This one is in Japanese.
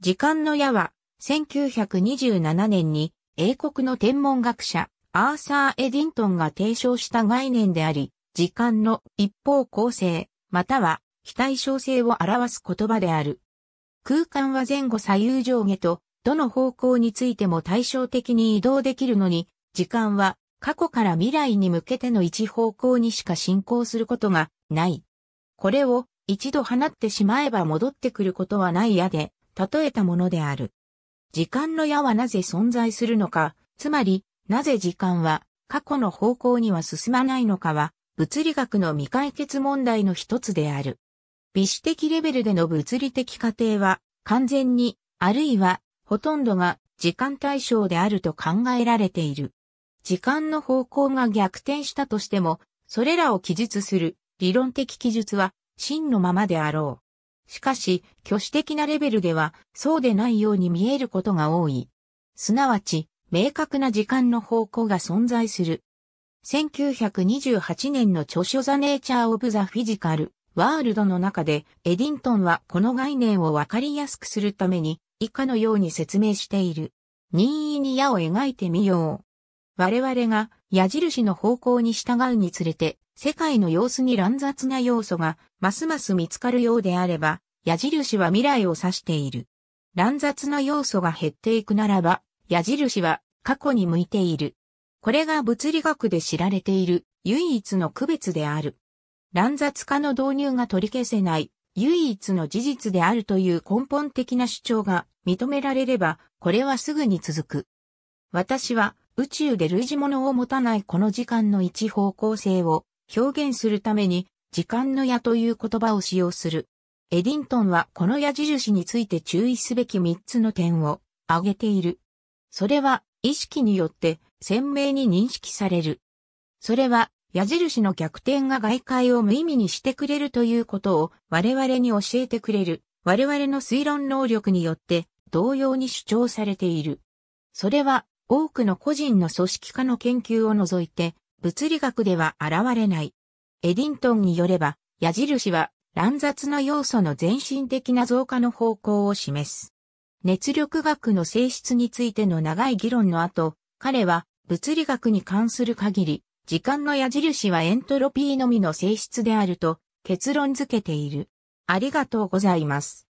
時間の矢は、1927年に英国の天文学者、アーサー・エディントンが提唱した概念であり、時間の一方構成、または非対称性を表す言葉である。空間は前後左右上下と、どの方向についても対照的に移動できるのに、時間は過去から未来に向けての一方向にしか進行することがない。これを一度放ってしまえば戻ってくることはない矢で、例えたものである。時間の矢はなぜ存在するのか、つまり、なぜ時間は過去の方向には進まないのかは、物理学の未解決問題の一つである。微視的レベルでの物理的過程は、完全に、あるいは、ほとんどが時間対象であると考えられている。時間の方向が逆転したとしても、それらを記述する理論的記述は真のままであろう。しかし、挙手的なレベルでは、そうでないように見えることが多い。すなわち、明確な時間の方向が存在する。1928年の著書ザネーチャーオブザフィジカル、ワールドの中で、エディントンはこの概念をわかりやすくするために、以下のように説明している。任意に矢を描いてみよう。我々が矢印の方向に従うにつれて世界の様子に乱雑な要素がますます見つかるようであれば、矢印は未来を指している。乱雑な要素が減っていくならば、矢印は過去に向いている。これが物理学で知られている唯一の区別である。乱雑化の導入が取り消せない唯一の事実であるという根本的な主張が認められれば、これはすぐに続く。私は宇宙で類似物を持たないこの時間の一方向性を表現するために、時間の矢という言葉を使用する。エディントンはこの矢印について注意すべき3つの点を挙げている。それは意識によって鮮明に認識される。それは矢印の逆転が外界を無意味にしてくれるということを我々に教えてくれる。我々の推論能力によって同様に主張されている。それは多くの個人の組織化の研究を除いて物理学では現れない。エディントンによれば、矢印は乱雑な要素の全身的な増加の方向を示す。熱力学の性質についての長い議論の後、彼は物理学に関する限り、時間の矢印はエントロピーのみの性質であると結論付けている。ありがとうございます。